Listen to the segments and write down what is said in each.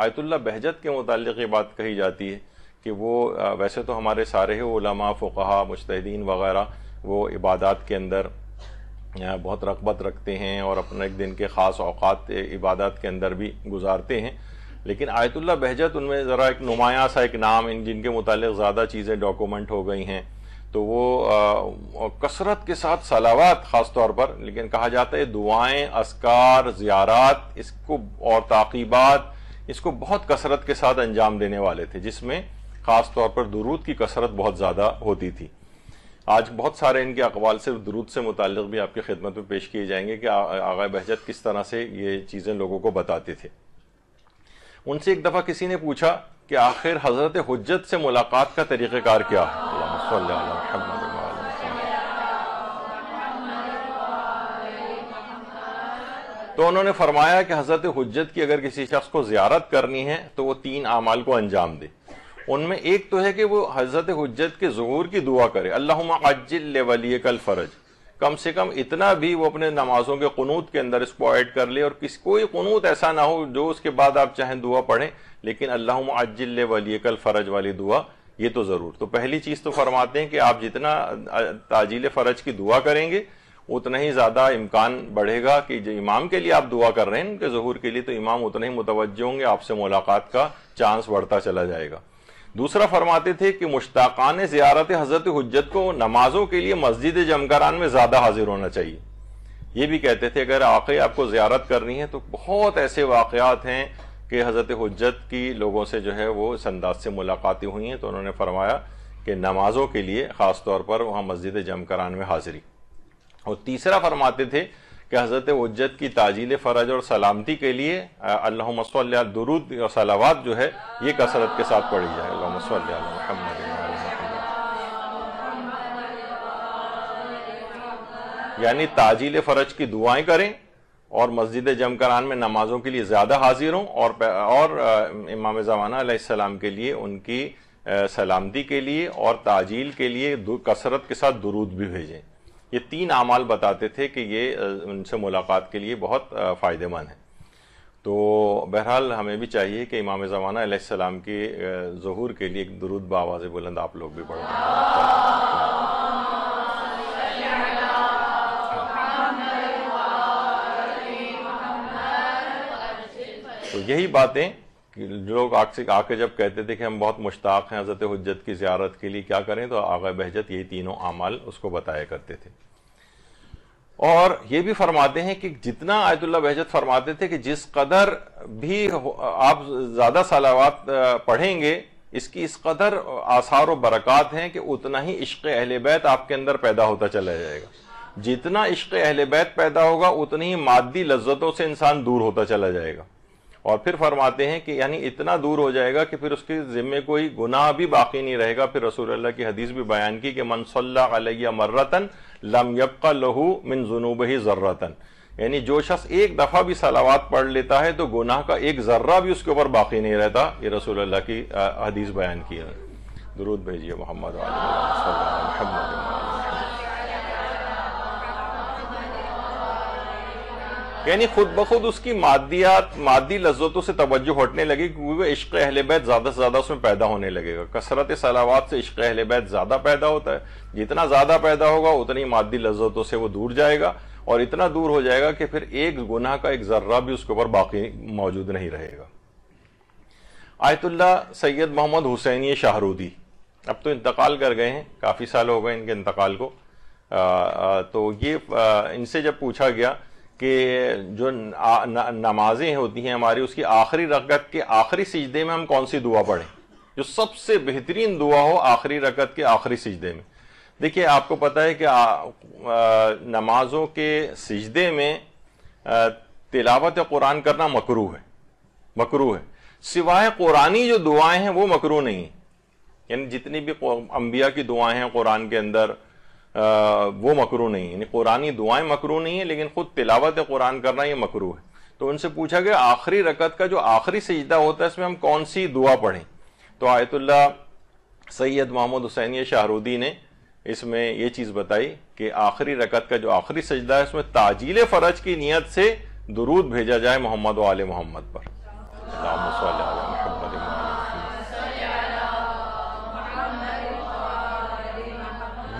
ayatollah बहजत के मुतल ये बात कही जाती है कि वो वैसे तो हमारे सारे ही उलमा मुश्तिन वगैरह वो इबादत के अंदर बहुत रगबत रखते हैं और अपने एक दिन के ख़ास अवकात इबादत के अंदर भी गुजारते हैं लेकिन आयतुल्ला बहजत उनमें ज़रा एक नुमाया सा एक नाम इन जिनके मुतल ज़्यादा चीज़ें डॉक्यूमेंट हो गई हैं तो वो कसरत के साथ सलावत ख़ास तौर पर लेकिन कहा जाता है दुआएं असकार ज़्यारात इसको और ताक़ीबात इसको बहुत कसरत के साथ अंजाम देने वाले थे जिसमें ख़ास तौर पर दुरूद की कसरत बहुत ज़्यादा होती थी आज बहुत सारे इनके अकवाल सिर्फ दुरूद से मुतल भी आपकी खिदमत में पेश किए जाएंगे कि आगा बहजत किस तरह से ये चीज़ें लोगों को बताते थे उनसे एक दफ़ा किसी ने पूछा कि आखिर हज़रत हजत से मुलाकात का तरीकेकार क्या है तो उन्होंने फरमाया कि हजरत हजत की अगर किसी शख्स को जियारत करनी है तो वो तीन अमाल को अंजाम दे उनमें एक तो है कि वो हजरत हजत के जहूर की दुआ करे अल्लाजिल वली कल फरज कम से कम इतना भी वो अपने नमाजों के कनूत के अंदर इसको ऐड कर ले और किस कोई कनूत ऐसा ना हो जो उसके बाद आप चाहें दुआ पढ़ें लेकिन अल्लाजिल वली कल फरज वाली दुआ ये तो ज़रूर तो पहली चीज़ तो फरमाते हैं कि आप जितना ताजील फरज की दुआ करेंगे उतना ही ज़्यादा इम्कान बढ़ेगा कि जो इमाम के लिए आप दुआ कर रहे हैं उनके जहूर के लिए तो इमाम उतने ही मुतवजह होंगे आपसे मुलाकात का चांस बढ़ता चला जाएगा दूसरा फरमाते थे कि मुश्ताकान ज़ियारत हज़रत हजत को नमाजों के लिए मस्जिद जमकरान में ज़्यादा हाजिर होना चाहिए ये भी कहते थे अगर आखिर आपको ज़्यारत करनी है तो बहुत ऐसे वाक़ात हैं कि हज़रत हजत की लोगों से जो है वो इस अंदाज से मुलाकातें हुई हैं तो उन्होंने फरमाया कि नमाजों के लिए खासतौर पर वहाँ मस्जिद जमकरान में हाजिरी और तीसरा फरमाते थे कि हज़रत उज्जत की ताजील फ़रज और सलामती के लिए अल्लाह दरूद और सलावाद जो है ये कसरत के साथ पढ़ी जाए अल्लाह यानी ताजील फ़रज की दुआएं करें और मस्जिद जमकरान में नमाजों के लिए ज़्यादा हाजिर हों और, और इमाम ज़माना के लिए उनकी सलामती के लिए और ताजील के लिए कसरत के साथ दुरूद भी भेजें ये तीन अमाल बताते थे कि ये उनसे मुलाकात के लिए बहुत फ़ायदेमंद है तो बहरहाल हमें भी चाहिए कि इमाम ज़माना सलाम के जहूर के लिए एक दरुद बवाज़ बुलंद आप लोग भी पढ़ें तो यही बातें लोग आके आके जब कहते थे कि हम बहुत मुश्ताक हैं हजरत हजत की ज्यारत के लिए क्या करें तो आगा बहजत यही तीनों अमाल उसको बताया करते थे और ये भी फरमाते हैं कि जितना आयतुल्ला बहजत फरमाते थे कि जिस कदर भी आप ज्यादा सलावात पढ़ेंगे इसकी इस कदर आसार व बरकत हैं कि उतना ही इश्क अहल बैत आपके अंदर पैदा होता चला जाएगा जितना इश्क अहल बैत पैदा होगा उतनी ही मादी लज्जतों से इंसान दूर होता चला जाएगा और फिर फरमाते हैं कि यानी इतना दूर हो जाएगा कि फिर उसके ज़िम्मे कोई गुनाह भी बाकी नहीं रहेगा फिर रसूल की हदीस भी बयान की कि मनसल्ला मर्रतन लम यबका लहू मिन जुनूब ही जर्रतन यानी जो शख्स एक दफ़ा भी सलावात पढ़ लेता है तो गुनाह का एक ज़र्रा भी उसके ऊपर बाकी नहीं रहता ये रसूल की हदीस बयान है दरूद भेजिए मोहम्मद यानी खुद ब खुद उसकी मादियात मादी लज्जतों से तवज्जो हटने लगी क्योंकि वह इश्क अहल बैत ज़्यादा से ज़्यादा उसमें पैदा होने लगेगा कसरत सलावात से इश्क अहल बैत ज़्यादा पैदा होता है जितना ज़्यादा पैदा होगा उतनी मादी लज्जतों से वो दूर जाएगा और इतना दूर हो जाएगा कि फिर एक गुनाह का एक ज़र्रा भी उसके ऊपर बाकी मौजूद नहीं रहेगा आयतुल्ला सैयद मोहम्मद ये शाहरुदी अब तो इंतकाल कर गए हैं काफ़ी साल हो गए इनके इंतकाल को आ, आ, तो ये इनसे जब पूछा गया कि जो नमाजें होती हैं हमारी उसकी आखिरी रकत के आखिरी सजदे में हम कौन सी दुआ पढ़ें जो सबसे बेहतरीन दुआ हो आखिरी रकत के आखिरी सजदे में देखिए आपको पता है कि नमाजों के सजदे में तिलावत कुरान करना मकरू है मकरू है सिवाय कुरानी जो दुआएं हैं वो मकरू नहीं है यानी जितनी भी अंबिया की दुआएं हैं कुरान के अंदर वो मकरू नहीं है यानी कुरानी दुआएं मकरू नहीं है लेकिन खुद तिलावत कुरान करना ये मकरू है तो उनसे पूछा गया आखिरी रकत का जो आखिरी सजदा होता है इसमें हम कौन सी दुआ पढ़ें तो Ayatollah Sayyid Mohammad Hussain Shahroudi ने इसमें यह चीज़ बताई कि आखिरी रकत का जो आखिरी सजदा है उसमें ताजील फ़रज की नीयत से दुरूद भेजा जाए मोहम्मद वाल मोहम्मद पर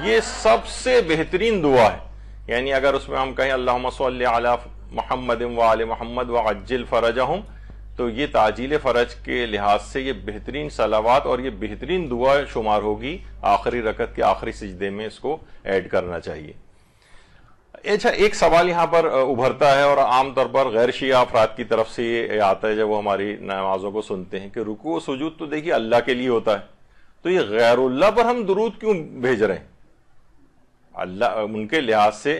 ये सबसे बेहतरीन दुआ है यानी अगर उसमें हम कहें अल्लाह महमद वाल मोहम्मद व अज्जिल फ़रज हम तो ये ताजील फ़रज के लिहाज से ये बेहतरीन सलावात और ये बेहतरीन दुआ शुमार होगी आखिरी रकत के आखिरी सजदे में इसको ऐड करना चाहिए अच्छा एक सवाल यहाँ पर उभरता है और आमतौर पर गैर शिया अफराद की तरफ से ये आता है जब वो हमारी नमाजों को सुनते हैं कि रुको सजूद तो देखिए अल्लाह के लिए होता है तो ये गैरुल्ला पर हम दरूद क्यों भेज रहे हैं अल्लाह उनके लिहाज से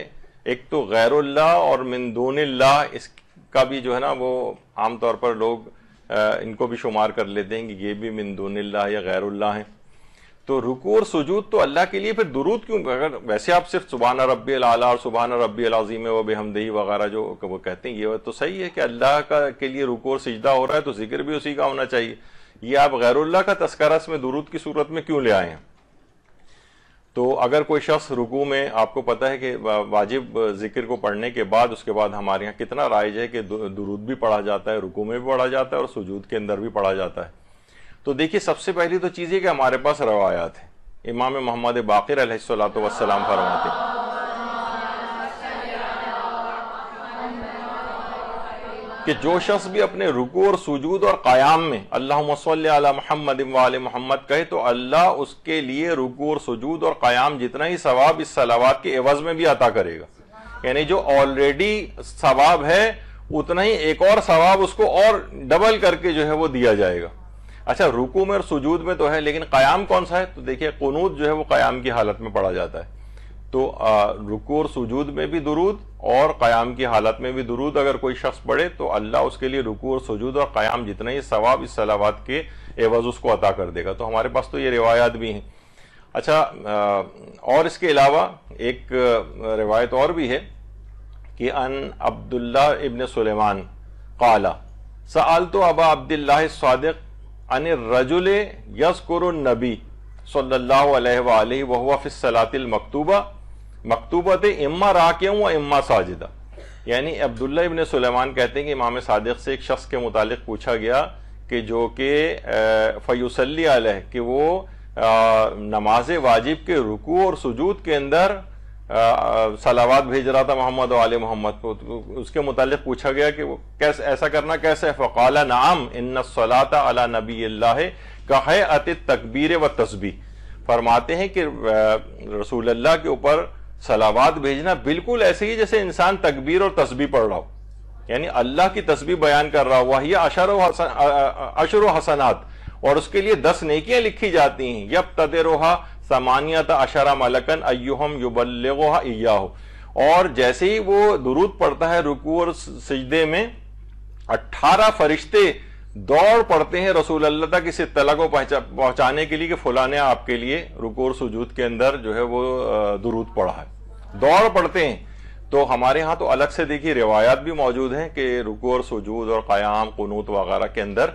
एक तो गैरुल्लाह और मंदोनल्ला इसका भी जो है ना वो आमतौर पर लोग इनको भी शुमार कर लेते हैं कि ये भी मंदोनल्ला या गैरुल्लाह हैं तो रुकू और सजूद तो अल्लाह के लिए फिर दुरूद क्यों अगर वैसे आप सिर्फ सुबहाना रब्बी अला और सुबहाना रब्बी अलाजीम व बेहमदही वगैरह जो वो कहते हैं ये तो सही है कि अल्लाह का के लिए रुकू और सजदा हो रहा है तो जिक्र भी उसी का होना चाहिए ये आप गैरुल्ला का तस्करा इसमें दुरूद की सूरत में क्यों ले आए हैं तो अगर कोई शख्स रुकू में आपको पता है कि वाजिब जिक्र को पढ़ने के बाद उसके बाद हमारे यहाँ कितना राइज है कि दुरूद भी पढ़ा जाता है रुकू में भी पढ़ा जाता है और सुजूद के अंदर भी पढ़ा जाता है तो देखिए सबसे पहली तो चीज़ ये कि हमारे पास रवायात है इमाम मोहम्मद बाकर वसलाम फरमाते हैं कि जो शख्स भी अपने रुकू और सुजूद और क़याम में अल्लाह महमद महमद कहे तो अल्लाह उसके लिए रुकू और सुजूद और क़याम जितना ही सवाब इस सलावाद के एवज में भी अता करेगा यानी जो ऑलरेडी सवाब है उतना ही एक और सवाब उसको और डबल करके जो है वो दिया जाएगा अच्छा रुकू में और सुजूद में तो है लेकिन क़याम कौन सा है तो देखिए कनूत जो है वो क़याम की हालत में पड़ा जाता है तो रुकू और सुजूद में भी दुरूद और क़याम की हालत में भी दुरूद अगर कोई शख्स पढ़े तो अल्लाह उसके लिए रुकू और सुजूद और क़याम जितना ही सवाब इस सलावात के एवज़ उसको अता कर देगा तो हमारे पास तो ये रिवायात भी हैं अच्छा और इसके अलावा एक रिवायत और भी है कि अन अब्दुल्ला इबन सलेमान काला सआल तो अबा अब्दुल्ला अन रजुल यसकुर नबी सल्लल्लाहु अलैहि वह सलातिल मकतूबा मकतूबत इम्मा राक्यों व इम्मा साजिदा यानी अब्दुल्ला इबन सुलेमान कहते हैं कि इमाम सादिक से एक शख्स के मुतालिक पूछा गया कि जो कि फ़युसली है कि वो नमाज वाजिब के रुकू और सजूद के अंदर सलावाद भेज रहा था मोहम्मद आल मोहम्मद को तो उसके मुतालिक पूछा गया कि वो कैसे ऐसा करना कैसे फ़काल नाम इन सलाता अला नबी है अति तकबीर व तस्बी फरमाते हैं कि रसूल अल्लाह के ऊपर सलावाद भेजना बिल्कुल ऐसे ही जैसे इंसान तकबीर और तस्बी पढ़ रहा हो यानी अल्लाह की तस्बी बयान कर रहा हुआ यह अशर अशर हसनात और उसके लिए दस नेकियां लिखी जाती हैं यब तदेरोहा सामानियत अशरा मलकन अयुहम युबल्लोहा हो और जैसे ही वो दुरूद पड़ता है रुकू और सजदे में अट्ठारह फरिश्ते दौड़ पड़ते हैं रसूल अल्लाह तक इस इतला को पहुंचाने के लिए कि फुलाने आपके लिए रुकोर सुजूद के अंदर जो है वो दुरूद पड़ा है दौड़ पड़ते हैं तो हमारे यहाँ तो अलग से देखिए रिवायात भी मौजूद हैं कि रुकोर सुजूद और क़याम कनूत वगैरह के अंदर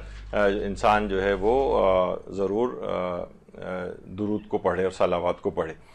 इंसान जो है वो ज़रूर दुरूद को पढ़े और सलावात को पढ़े